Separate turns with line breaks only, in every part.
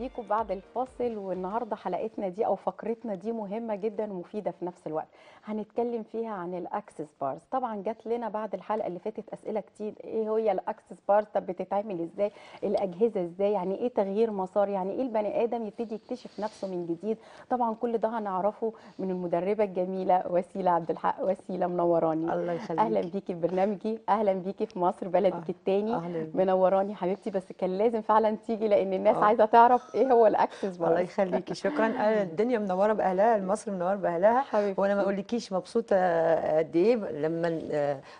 بيكم بعد الفاصل والنهارده حلقتنا دي او فقرتنا دي مهمه جدا ومفيده في نفس الوقت هنتكلم فيها عن الاكسس بارز طبعا جات لنا بعد الحلقه اللي فاتت اسئله كتير ايه هي الاكسس بارز طب بتتعمل ازاي الاجهزه ازاي يعني ايه تغيير مسار يعني ايه البني ادم يبتدي يكتشف نفسه من جديد طبعا كل ده هنعرفه من المدربه الجميله وسيله عبد الحق وسيله منوراني الله يخليك اهلا بيكي في برنامجي اهلا بيكي في مصر بلدك أه. الثاني منوراني حبيبتي بس كان لازم فعلا تيجي لان الناس أوه. عايزه تعرف ايه هو الاكسس بقى الله
يخليكي شكرا آه، الدنيا منوره باهلها مصر منوره باهلها وانا ما اقولكيش مبسوطه قد ايه لما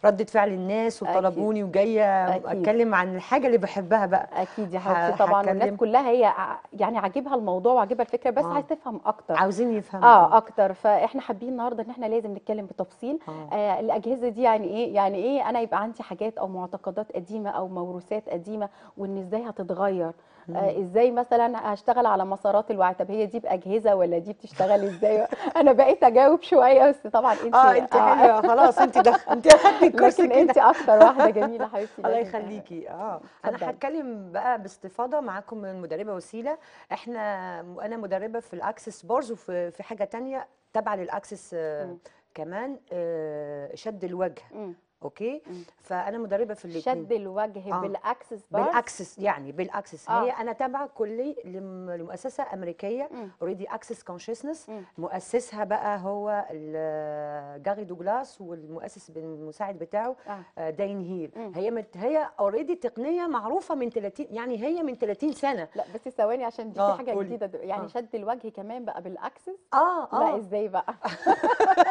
ردت فعل الناس وطلبوني وجايه اتكلم عن الحاجه اللي بحبها بقى اكيد يا حبيبتي طبعا الناس كلها هي يعني عاجبها الموضوع
وعاجبها الفكره بس آه. عايز
تفهم اكتر عاوزين يفهموا اه
اكتر فاحنا حابين النهارده ان احنا لازم نتكلم بتفصيل آه. آه الاجهزه دي يعني ايه يعني ايه انا يبقى عندي حاجات او معتقدات قديمه او موروثات قديمه وان ازاي هتتغير آه، ازاي مثلا هشتغل على مسارات الوعي طب هي دي باجهزه ولا دي بتشتغل ازاي انا بقيت اجاوب شويه بس طبعا انت اه انت آه، حلوه خلاص انت دخ... انت اخدتي الكورس لكن انت اكتر واحده جميله حبيبتي الله يخليكي اه
انا هتكلم بقى باستفاضه معاكم من المدربه وسيله احنا انا مدربه في الاكسس بارز وفي في حاجه تانية تابعه للاكسس آه كمان آه، شد الوجه اوكي فانا مدربه في الاثنين شد الوجه آه. بالاكسس بارز. بالاكسس يعني بالاكسس آه. هي انا تابعه كلي لمؤسسه امريكيه اوريدي اكسس كونشسنس مؤسسها بقى هو جاري دوجلاس والمؤسس المساعد بتاعه آه. آه، داين هيل م. هي مت هي اوريدي تقنيه معروفه من 30 يعني هي من 30 سنه لا بس ثواني عشان دي آه. حاجه قولي. جديده دو. يعني آه. شد الوجه كمان بقى بالاكسس اه اه لا ازاي بقى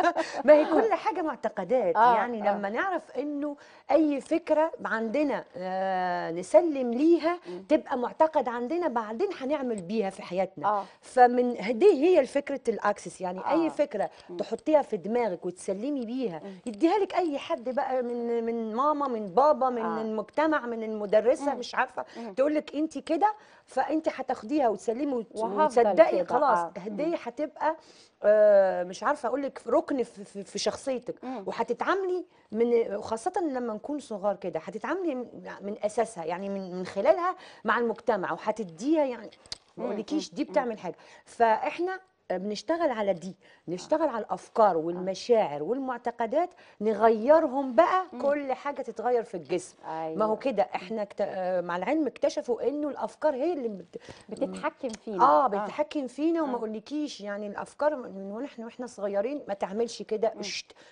ما هي كل حاجه معتقدات آه. يعني آه. لما نعرف نعرف انه اي فكره عندنا آه، نسلم ليها تبقى معتقد عندنا بعدين هنعمل بيها في حياتنا آه. فمن دي هي فكره الاكسس يعني آه. اي فكره تحطيها في دماغك وتسلمي بيها يديها لك اي حد بقى من من ماما من بابا من آه. المجتمع من المدرسه مش عارفه تقول لك انت كده فانت هتاخديها وتسلمي وتصدقي خلاص آه. دي إيه هتبقى آه، مش عارفه اقول لك ركن في شخصيتك وهتتعاملي من وخاصه لما نكون صغار كده هتتعاملي من اساسها يعني من من خلالها مع المجتمع وهتديها يعني ما اقولكيش دي بتعمل حاجه فاحنا بنشتغل على دي نشتغل على الافكار آه. والمشاعر والمعتقدات نغيرهم بقى كل حاجه تتغير في الجسم أيوة. ما هو أيوة. كده احنا كت... مع العلم اكتشفوا انه الافكار هي اللي بت... بتتحكم فينا اه, آه. بتتحكم فينا وما آه. اقولكيش يعني الافكار من ونحن واحنا صغيرين ما تعملش كده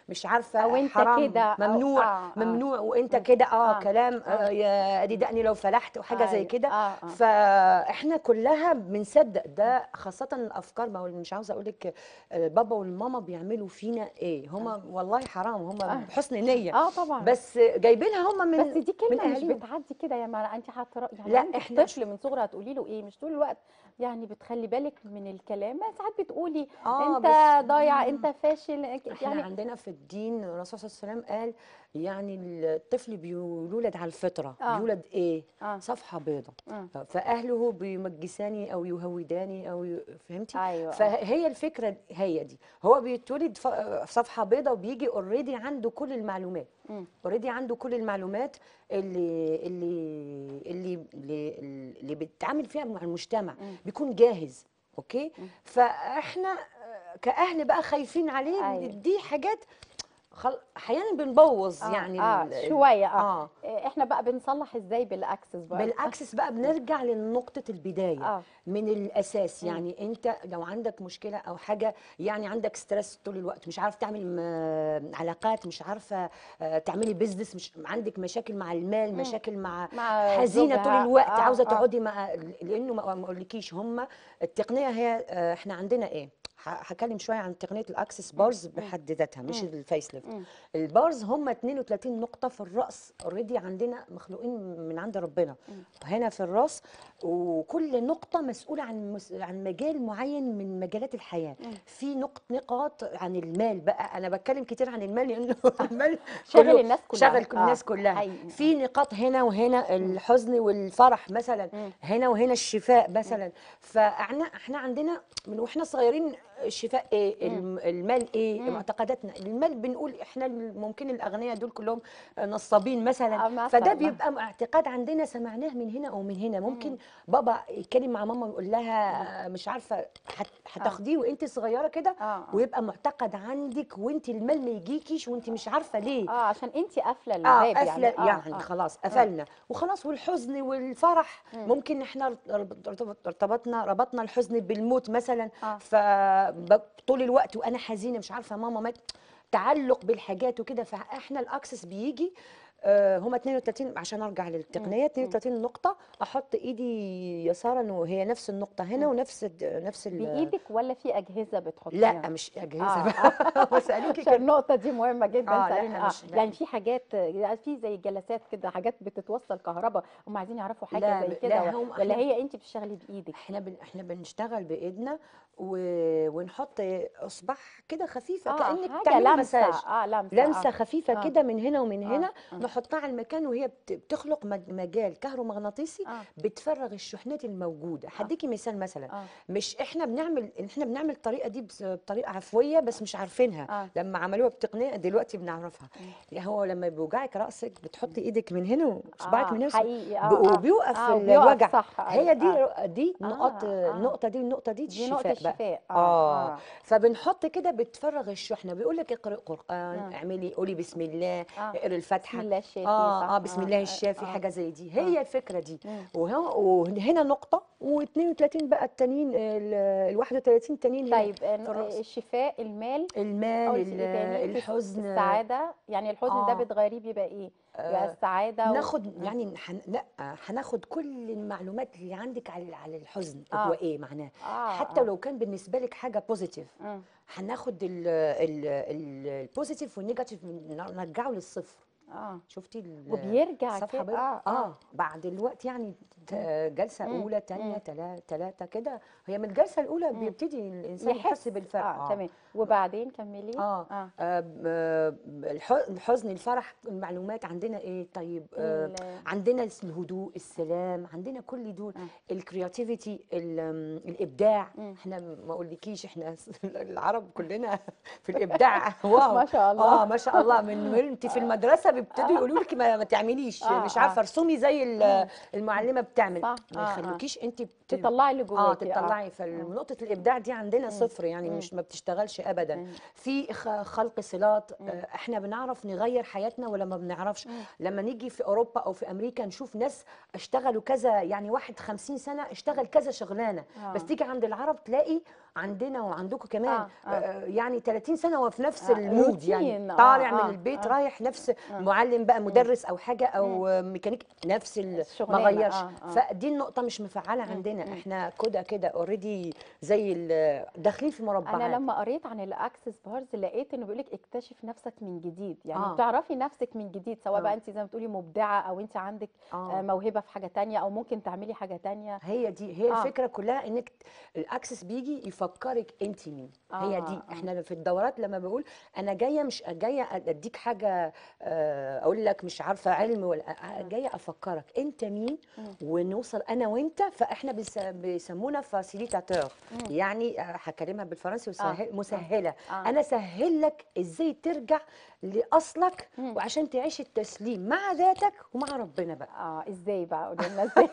مش عارفه او انت كده ممنوع آه آه. ممنوع وانت كده اه, آه. كلام آه. ادي دقني لو فلحت وحاجه زي أيوة. كده آه. آه. فاحنا كلها بنصدق ده خاصه الافكار ما هو مش عاوزه اقول لك آه، بابا والماما بيعملوا فينا ايه هما أيوة. والله حرام هما أيوة. بحسن نيه اه طبعا بس جايبينها هما من بس دي كلمه مش يعني
بتعدي كده يا مرا انت هتر... يعني لا احتاج طفل من صغره هتقولي له ايه مش طول الوقت يعني بتخلي بالك من الكلام ساعات بتقولي آه انت ضايع انت
فاشل يعني احنا عندنا في الدين الرسول صلى الله عليه وسلم قال يعني الطفل بيولد على الفطره آه. بيولد ايه آه. صفحه بيضة آه. فاهله بيمجساني او يهوداني او ي... فهمتي أيوة. فهي الفكره هي دي هو بيتولد ف... صفحه بيضة وبيجي اوريدي عنده كل المعلومات اوريدي عنده كل المعلومات اللي اللي اللي اللي, اللي بيتعامل فيها مع المجتمع م. بيكون جاهز اوكي م. فاحنا كاهل بقى خايفين عليه أيوة. دي حاجات خل... احيانا بنبوظ آه يعني آه ال... شويه آه. آه. احنا بقى بنصلح ازاي بالاكسس بقى بالاكسس بقى بنرجع لنقطه البدايه آه. من الاساس يعني م. انت لو عندك مشكله او حاجه يعني عندك ستريس طول الوقت مش عارف تعمل علاقات مش عارفه آه، تعملي بيزنس مش عندك مشاكل مع المال م. مشاكل مع, مع حزينه طول الوقت آه. عاوزه آه. تقعدي آه. مع لانه ما اقولكيش هم التقنيه هي آه، احنا عندنا ايه هكلم شويه عن تقنيه الاكسس بارز بحد ذاتها مش الفيس ليفت البارز هم 32 نقطه في الراس اوريدي عندنا مخلوقين من عند ربنا هنا في الراس وكل نقطه مسؤوله عن مس... عن مجال معين من مجالات الحياه في نقط نقاط عن المال بقى انا بتكلم كتير عن المال لانه المال شغل الناس كلها شغل كل آه، الناس كلها في نقاط هنا وهنا الحزن والفرح مثلا هنا وهنا الشفاء مثلا فاحنا احنا عندنا من واحنا صغيرين شفاء ايه المال ايه معتقداتنا المال بنقول احنا ممكن الاغنياء دول كلهم نصابين مثلا فده بيبقى اعتقاد عندنا سمعناه من هنا او من هنا ممكن مم. بابا يتكلم مع ماما ويقول لها مش عارفه آه. هتاخديه وانت صغيره كده آه. ويبقى معتقد عندك وانت المال ما يجيكيش وانت مش عارفه ليه
اه عشان انت قافله
آه، الباب آه يعني آه يعني آه خلاص قفلنا وخلاص والحزن والفرح مم. ممكن احنا ارتبطنا ربطنا الحزن بالموت مثلا آه. طول الوقت وانا حزينه مش عارفه ماما مات تعلق بالحاجات وكده فاحنا الاكسس بيجي آه، هما 32 عشان ارجع للتقنيه 32 نقطه احط ايدي يسارا وهي نفس النقطه هنا ونفس نفس ال بايدك ولا في اجهزه بتحطيها؟ لا مش اجهزه آه. بسالك عشان النقطه دي مهمه جدا آه لا آه. لا. يعني في
حاجات في زي جلسات كده حاجات بتتوصل كهرباء هم عايزين يعرفوا حاجه لا زي كده ولا هي
انت بتشتغلي بايدك؟ احنا احنا بنشتغل بايدنا و... ونحط اصبع كده خفيفه آه كانك بتعملي مساج آه لمسه, لمسة آه خفيفه آه كده من هنا ومن آه هنا آه نحطها على المكان وهي بتخلق مجال كهرومغناطيسي آه بتفرغ الشحنات الموجوده آه. هديكي آه مثال مثلا آه مش احنا بنعمل احنا بنعمل الطريقه دي بطريقه عفويه بس مش عارفينها آه لما عملوها بتقنيه دلوقتي بنعرفها آه هو لما بيوجعك راسك بتحطي ايدك من هنا واصبعك آه من هنا حقيقي آه،, آه وبيوقف آه الوجع هي دي آه دي آه، نقط آه النقطه دي النقطه دي الشفاء الشفاء آه, آه. آه. فبنحط كده بتفرغ الشحنه بيقول لك اقرئ قران آه. اعملي قولي بسم الله آه. اقري الفاتحه بسم الله الشافي آه. آه بسم آه، الله آه، الشافي آه. حاجه زي دي آه. هي آه. الفكره دي وهنا نقطه و32 بقى التانيين ال 31 تانيين طيب
الشفاء المال المال الحزن السعاده يعني الحزن آه. ده بتغيريه بيبقى ايه يا السعاده آه، ناخد
و... يعني حن... لا هناخد كل المعلومات اللي عندك على على الحزن آه. هو ايه معناه آه. حتى آه. لو كان بالنسبه لك حاجه بوزيتيف هناخد البوزيتيف والنيجاتيف نرجعه للصفر اه شفتي وبيرجع كده آه, اه بعد الوقت يعني جلسه مم. اولى ثانيه ثلاثه كده هي من الجلسه الاولى مم. بيبتدي الانسان يحس بالفرق اه, آه. تمام وبعدين كملي آه. آه. آه الحزن الفرح المعلومات عندنا ايه طيب آه عندنا الهدوء السلام عندنا كل دول آه. الكرياتيفيتي الابداع مم. احنا ما اقولكيش احنا العرب كلنا في الابداع واو ما شاء الله اه ما شاء الله من انت في المدرسه ابتدوا يقولوا لك ما, ما تعمليش آه، مش آه. عارفه ارسمي زي المعلمه بتعمل ما آه، يخلوكيش انت تطلعي اللي جواكي اه تطلعي فنقطه الابداع دي عندنا صفر يعني مش ما بتشتغلش ابدا في خلق صلات احنا بنعرف نغير حياتنا ولا ما بنعرفش لما نيجي في اوروبا او في امريكا نشوف ناس اشتغلوا كذا يعني واحد 50 سنه اشتغل كذا شغلانه بس تيجي عند العرب تلاقي عندنا وعندكم كمان آه. آه. آه، يعني 30 سنه وفي نفس آه. المود يعني آه. طالع آه. من البيت آه. رايح نفس آه. معلم بقى مدرس او حاجه او آه. ميكانيك نفس ما غيرش آه. آه. فدي النقطه مش مفعله عندنا آه. احنا كده كده اوريدي زي داخلين في مربعات انا لما قريت عن الاكسس بارز لقيت انه بيقول لك اكتشف نفسك من جديد يعني آه. بتعرفي
نفسك من جديد سواء آه. بقى انت زي ما بتقولي مبدعه او انت عندك آه. آه. موهبه
في حاجه ثانيه او ممكن تعملي حاجه ثانيه هي دي هي آه. الفكره كلها انك الاكسس بيجي يفعل تفكرك انت مين آه هي دي آه. احنا في الدورات لما بقول انا جايه مش جايه اديك حاجه آه، اقول لك مش عارفه علم ولا آه، جايه افكرك انت مين ونوصل انا وانت فاحنا بيسمونا فاسيليتاتور يعني هكلمها بالفرنسي آه. مسهله انا اسهل لك ازاي ترجع لاصلك وعشان تعيش التسليم مع ذاتك ومع ربنا بقى اه ازاي بقى قدامنا لنا ازاي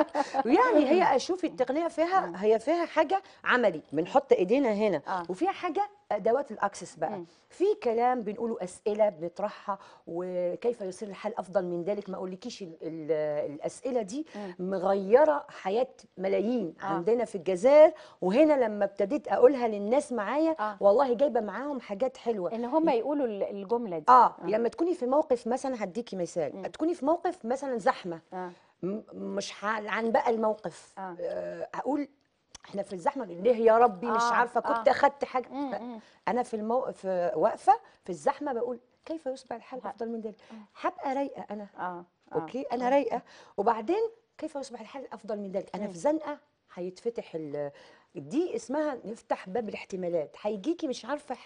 يعني هي اشوف التقنيه فيها هي فيها حاجه عملي بنحط ايدينا هنا آه. وفيها حاجه ادوات الاكسس بقى مم. في كلام بنقوله اسئله بنطرحها وكيف يصير الحال افضل من ذلك ما اقولكيش الاسئله دي مم. مغيره حياه ملايين آه. عندنا في الجزائر وهنا لما ابتديت اقولها للناس معايا آه. والله جايبه معاهم حاجات حلوه ان هم يقولوا الجمله دي آه. اه لما تكوني في موقف مثلا هديكي مثال مم. تكوني في موقف مثلا زحمه آه. مش عن بقى الموقف آه. آه، اقول احنا في الزحمه ليه يا ربي مش آه عارفه كنت آه اخدت حاجه انا في الموقف واقفه في الزحمه بقول كيف يصبح الحال افضل من ذلك آه. هبقى رايقه انا آه آه اوكي آه. انا رايقه وبعدين كيف يصبح الحال افضل من ذلك انا في زنقه هيتفتح دي اسمها نفتح باب الاحتمالات هيجيكي مش عارفة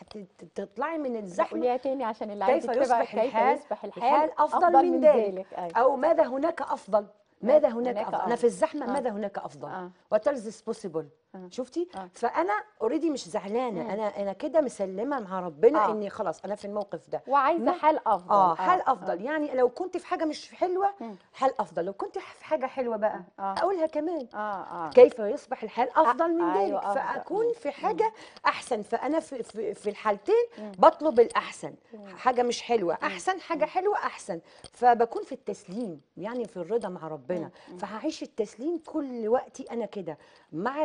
تطلعي من الزحمه قوليها
تاني عشان اللي كيف يصبح الحال, كيف يصبح الحال, الحال افضل, أفضل من, من ذلك أيوة. او
ماذا هناك افضل ماذا هناك, هناك افضل انا في الزحمه آه. ماذا هناك افضل وات از بوسيبل شفتي آه. فانا اوريدي مش زعلانه مم. انا انا كده مسلمه مع ربنا آه. اني خلاص انا في الموقف ده وعايزه حال افضل آه،, اه حال افضل آه. يعني لو كنت في حاجه مش حلوه مم. حال افضل لو كنت في حاجه حلوه بقى آه. اقولها كمان آه. آه. كيف يصبح الحال آه، افضل من أيوة، ذلك أيوة فاكون في حاجه احسن فانا في في, في الحالتين مم. بطلب الاحسن حاجه مش حلوه احسن حاجه حلوه احسن فبكون في التسليم يعني في الرضا مع ربنا فهعيش التسليم كل وقتي انا كده مع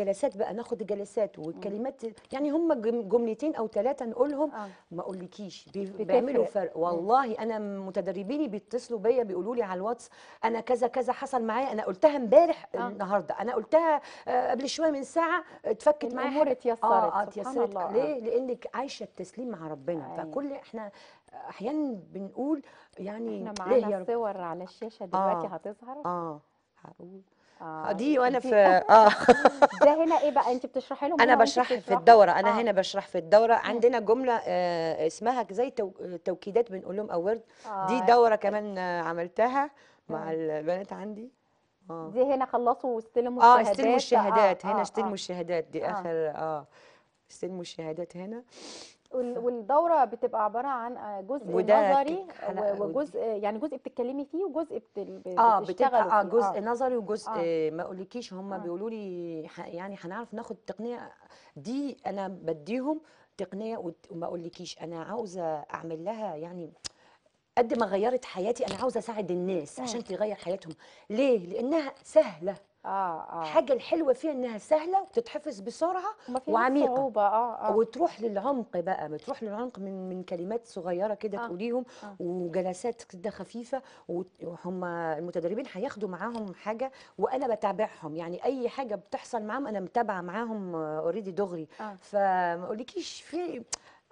الجلسات بقى ناخد الجلسات والكلمات يعني هم جملتين او ثلاثه نقولهم آه. ما اقولكيش بيعملوا فرق والله انا متدربيني بيتصلوا بيا بيقولوا لي على الواتس انا كذا كذا حصل معايا انا قلتها امبارح آه. النهارده انا قلتها آه، قبل شويه من ساعه اتفكت معايا الامور اتيسرت اه, آه، اتيسرت آه ليه لانك عايشه التسليم مع ربنا آه. فكل احنا احيانا بنقول يعني احنا معانا
صور على الشاشه آه. دلوقتي آه. هتظهر اه هقول آه دي وانا في اه ده هنا ايه بقى انت بتشرحي لهم انا بشرح في الدوره انا آه.
هنا بشرح في الدوره عندنا جمله آه اسمها زي توكيدات بنقول لهم اورد آه. دي دوره كمان عملتها مع البنات عندي آه. دي
هنا خلصوا واستلموا آه، الشهادات آه،, اه استلموا الشهادات آه. هنا استلموا
الشهادات دي آه. اخر اه استلموا الشهادات هنا
والدوره بتبقى عباره عن آه، جزء نظري وجزء يعني جزء بتتكلمي فيه وجزء آه، بتشتغلي اه بتبقى اه جزء آه. نظري وجزء آه. آه.
ما اقولكيش هم آه. بيقولوا لي يعني هنعرف ناخد التقنيه دي انا بديهم تقنيه وما اقولكيش انا عاوزه اعمل لها يعني قد ما غيرت حياتي انا عاوزه اساعد الناس عشان تغير حياتهم ليه لانها سهله اه اه الحاجه الحلوه فيها انها سهله وتتحفظ بسرعه وعميقه صعوبة. آه آه. وتروح للعمق بقى بتروح للعمق من من كلمات صغيره كده آه. تقوليهم آه. وجلسات كده خفيفه وهم المتدربين هياخدوا معاهم حاجه وانا بتابعهم يعني اي حاجه بتحصل معاهم انا متابعه معاهم اوريدي دغري آه. فما اقولكيش في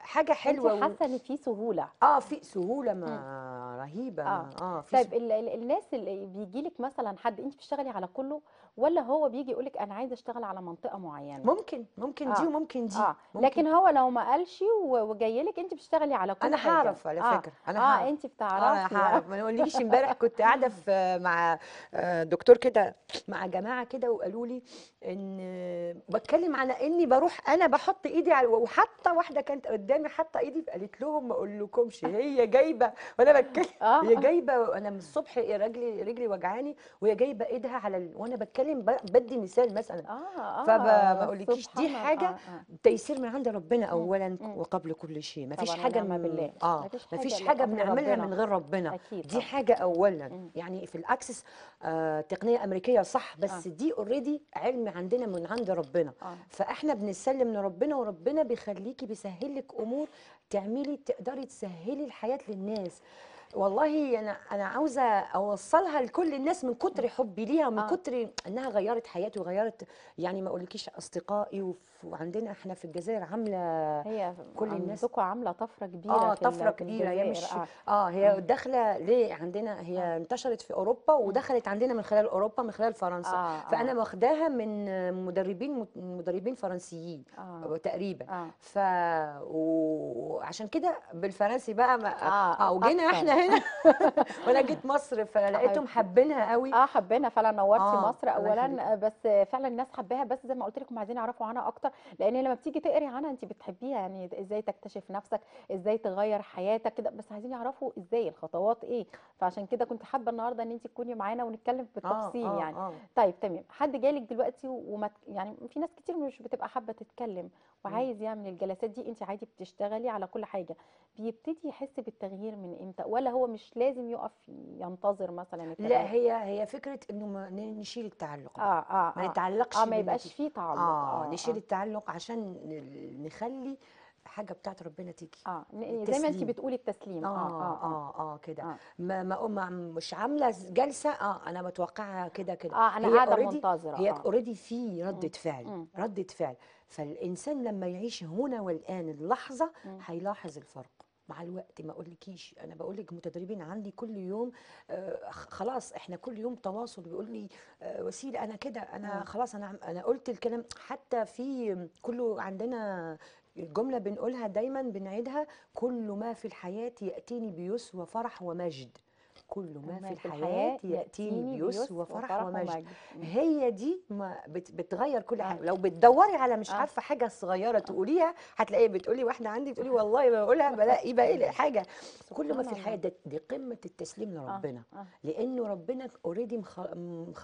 حاجه حلوه انت حاسه ان في سهوله اه في سهوله ما رهيبه اه, آه في طيب الناس اللي بيجي
لك مثلا حد انت بتشتغلي على كله ولا هو بيجي يقولك انا عايز اشتغل على منطقه معينه ممكن ممكن دي آه. وممكن دي آه. ممكن. لكن هو لو ما قالش وجاي لك انت بتشتغلي على كل انا هعرف على آه. فكره آه. آه، انا هعرف. اه انت بتعرفي انا هعرف ما قوليليش امبارح
كنت قاعده في مع آه، دكتور كده مع جماعه كده وقالوا لي ان بتكلم على اني بروح انا بحط ايدي على وحتى واحده كانت قدامي حاطه ايدي قالت لهم ما اقولكمش هي جايبه وانا بتكلم هي جايبه انا من الصبح رجلي رجلي وجعاني وهي جايبه ايدها على ال... وانا بتكلم بتكلم بدي مثال مثلا آه آه فما اقولكيش دي حاجه آه آه. تيسير من عند ربنا اولا مم. وقبل كل شيء ما فيش حاجه آه، ما بالله اه ما فيش حاجه بنعملها من غير ربنا أكيد دي آه. حاجه اولا مم. يعني في الاكسس آه تقنيه امريكيه صح بس آه. دي اوريدي علم عندنا من عند ربنا آه. فاحنا بنسلم لربنا وربنا بيخليكي بيسهل لك امور تعملي تقدري تسهلي الحياه للناس والله انا انا عاوزه اوصلها لكل الناس من كتر حبي ليها ومن آه. كتر انها غيرت حياتي وغيرت يعني ما اقولكيش اصدقائي وعندنا احنا في الجزائر عامله هي كل الناس عندكم عامله طفره كبيره اه طفره كبيره هي مش اه, آه، هي داخله ليه عندنا هي آه. انتشرت في اوروبا ودخلت عندنا من خلال اوروبا من خلال فرنسا آه. آه. فانا واخداها من مدربين مدربين فرنسيين آه. تقريبا آه. ف وعشان كده بالفرنسي بقى ما... آه. آه. وجينا احنا هنا وانا جيت مصر فلقيتهم أيوة. حابينها قوي اه حابينها فعلا نورتي آه مصر اولا آه،
بس فعلا الناس حباها بس زي ما قلت لكم عايزين يعرفوا عنها اكتر لان لما بتيجي تقري عنها انت بتحبيها يعني ازاي تكتشف نفسك ازاي تغير حياتك كده بس عايزين يعرفوا ازاي الخطوات ايه فعشان كده كنت حابه النهارده ان انت تكوني معانا ونتكلم آه، بالتفصيل آه آه يعني آه. طيب تمام حد جالك دلوقتي وما يعني في ناس كتير مش بتبقى حابه تتكلم وعايز يعمل الجلسات دي انت عادي بتشتغلي على كل حاجه بيبتدي يحس بالتغيير من امتى ولا هو مش لازم يقف ينتظر مثلا التعلق. لا هي هي
فكره انه ما نشيل التعلق آه،, اه اه ما نتعلقش اه ما يبقاش فيه تعلق اه, آه, آه نشيل آه. التعلق عشان نخلي حاجه بتاعت ربنا تيجي اه زي ما انت بتقولي التسليم آه، آه،, اه اه اه, آه كده آه. ما, ما مش عامله جلسه اه انا متوقعها كده كده اه انا قاعده منتظره هي اوريدي آه. في رده فعل رده فعل فالانسان لما يعيش هنا والان اللحظه هيلاحظ الفرق مع الوقت ما اقولكيش انا بقولك متدربين عندي كل يوم آه، خلاص احنا كل يوم تواصل بيقول لي آه، وسيله انا كده انا خلاص انا انا قلت الكلام حتى في كله عندنا الجملة بنقولها دايما بنعيدها كل ما في الحياة يأتيني بيسر وفرح ومجد كل ما في الحياة يأتيني بيسر وفرح ومجد هي دي ما بتغير كل حاجة أه. لو بتدوري على مش أه. عارفة حاجة صغيرة أه. تقوليها هتلاقيها بتقولي واحدة عندي بتقولي والله ما بقولها بلاقي بقى إيه حاجة كل ما في الحياة ده دي قمة التسليم لربنا لأنه ربنا أوريدي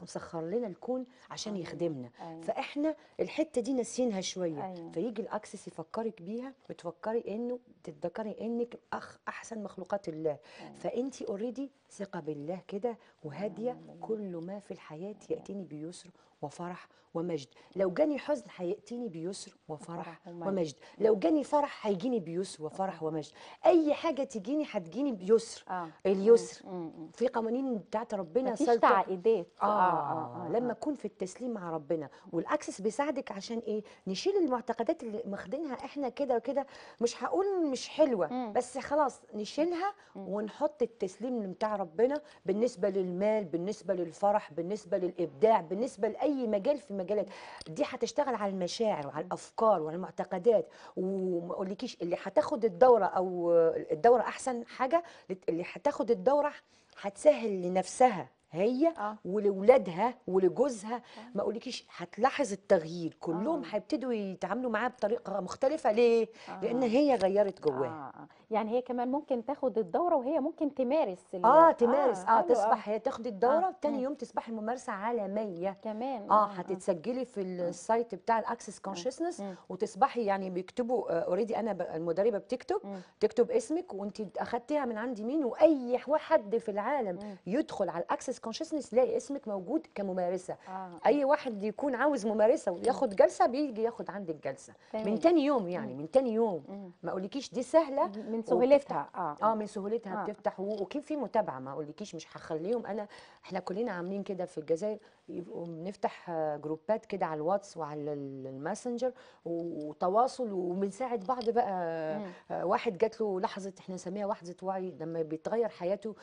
مسخر لنا الكون عشان أيوه. يخدمنا أيوه. فإحنا الحتة دي ناسينها شوية أيوه. فيجي الأكسس يفكرك بيها بتفكري إنه تتذكري إنك أخ أحسن مخلوقات الله فأنت أوريدي ثقه بالله كده وهاديه كل ما في الحياه ياتيني بيسر وفرح ومجد لو جاني حزن هيأتيني بيسر وفرح ومجد لو جاني فرح هيجيني بيسر وفرح ومجد أي حاجة تجيني هتجيني بيسر آه. اليسر مم. في قوانين بتاعت ربنا مفيش تعقيدات آه،, آه. آه. آه. آه. لما أكون في التسليم مع ربنا والأكسس بيساعدك عشان إيه نشيل المعتقدات اللي ماخدينها إحنا كده وكده مش هقول مش حلوة مم. بس خلاص نشيلها مم. ونحط التسليم بتاع ربنا بالنسبة للمال بالنسبة للفرح بالنسبة للإبداع بالنسبة لأي اي مجال في المجالات دي هتشتغل على المشاعر وعلى الافكار وعلى المعتقدات وما اقولكيش اللي هتاخد الدوره او الدوره احسن حاجه اللي هتاخد الدوره هتسهل لنفسها هي آه. ولولادها ولجوزها آه. ما اقولكيش هتلاحظ التغيير كلهم آه. هيبتدوا آه. يتعاملوا معاها بطريقه مختلفه ليه آه. لان هي غيرت جواها آه. يعني هي كمان ممكن تاخد الدوره وهي ممكن تمارس اه تمارس اه, آه. تصبح هي تاخد الدوره آه. وتاني آه. يوم تصبح ممارسه عالميه كمان اه, آه، هتتسجلي في السايت بتاع الاكسس كونشسنس وتصبحي يعني بيكتبوا اوريدي انا المدربه بتكتب تكتب اسمك وانت اخدتيها من عند مين واي حد في العالم يدخل على الاكسس كونشسنس تلاقي اسمك موجود كممارسه آه. اي واحد يكون عاوز ممارسه وياخد جلسه بيجي ياخد عندك جلسه من تاني يوم يعني من تاني يوم مم. ما اقولكيش دي سهله من سهولتها اه اه من سهولتها آه. بتفتح وكيف في متابعه ما اقولكيش مش هخليهم انا احنا كلنا عاملين كده في الجزائر يبقوا بنفتح جروبات كده على الواتس وعلى الماسنجر وتواصل وبنساعد بعض بقى آه، واحد جات له لحظه احنا نسميها لحظه وعي لما بيتغير حياته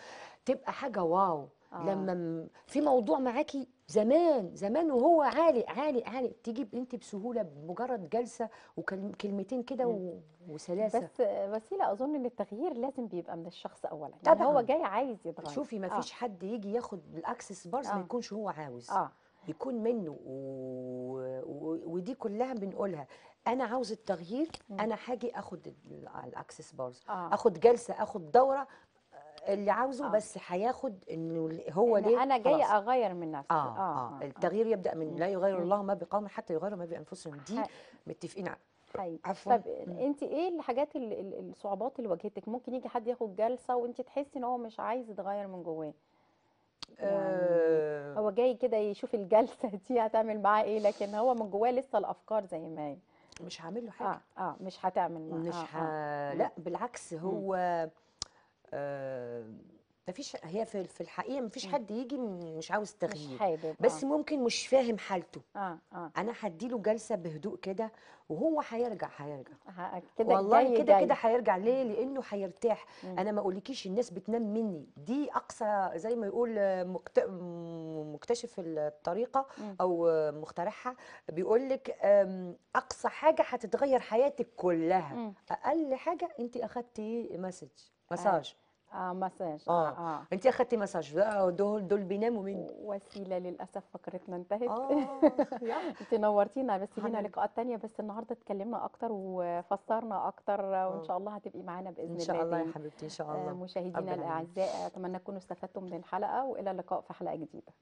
تبقى حاجه واو آه. لما في موضوع معاكي زمان زمان وهو عالي عالي عالي تيجي انت بسهوله بمجرد جلسه وكلمتين كده وسلاسه بس وسيله اظن ان التغيير لازم
بيبقى من الشخص اولا طبعا يعني هو جاي عايز يتغير شوفي ما آه. فيش آه.
حد يجي ياخد الاكسس بارز آه. ما يكونش هو عاوز آه. يكون منه و... و... ودي كلها بنقولها انا عاوز التغيير انا هاجي اخد الاكسس بارز آه. اخد جلسه اخد دوره اللي عاوزه آه. بس هياخد انه هو إن ليه انا جاي اغير
من نفسي آه, آه, آه, آه، التغيير
يبدا من آه. لا يغير الله ما بقوم حتى يغيروا ما بانفسهم دي متفقين
عفوا طب انت ايه الحاجات الصعوبات اللي واجهتك ممكن يجي حد ياخد جلسه وانت تحسي ان هو مش عايز يتغير من جواه يعني آه. هو جاي كده يشوف الجلسه دي هتعمل معاه ايه لكن هو من جواه لسه الافكار زي ما هي
مش هعمل له حاجه اه اه مش هتعمل معاه مش آه آه. لا بالعكس هو مم. آه، ما فيش هي في في الحقيقه فيش حد يجي مش عاوز تغيير مش حابب آه. بس آه. ممكن مش فاهم حالته اه اه انا هديله جلسه بهدوء كده وهو هيرجع هيرجع كده والله كده كده هيرجع ليه لانه هيرتاح انا ما اقولكيش الناس بتنام مني دي اقصى زي ما يقول مكت... مكتشف الطريقه مم. او مخترعها بيقول لك اقصى حاجه هتتغير حياتك كلها مم. اقل حاجه انت اخدتي مسج آه. مساج آه. اه مساج اه, آه. انت اخذتي مساج دول دول بيناموا من
وسيله للاسف فكرتنا انتهت آه. انت نورتينا بس لينا لقاءات ثانيه بس النهارده تكلمنا اكتر وفسرنا اكتر آه. وان شاء الله هتبقي معانا باذن الله ان شاء الله يا
حبيبتي ان شاء الله آه، مشاهدينا الاعزاء
اتمنى تكونوا استفدتم من الحلقه والى اللقاء في حلقه جديده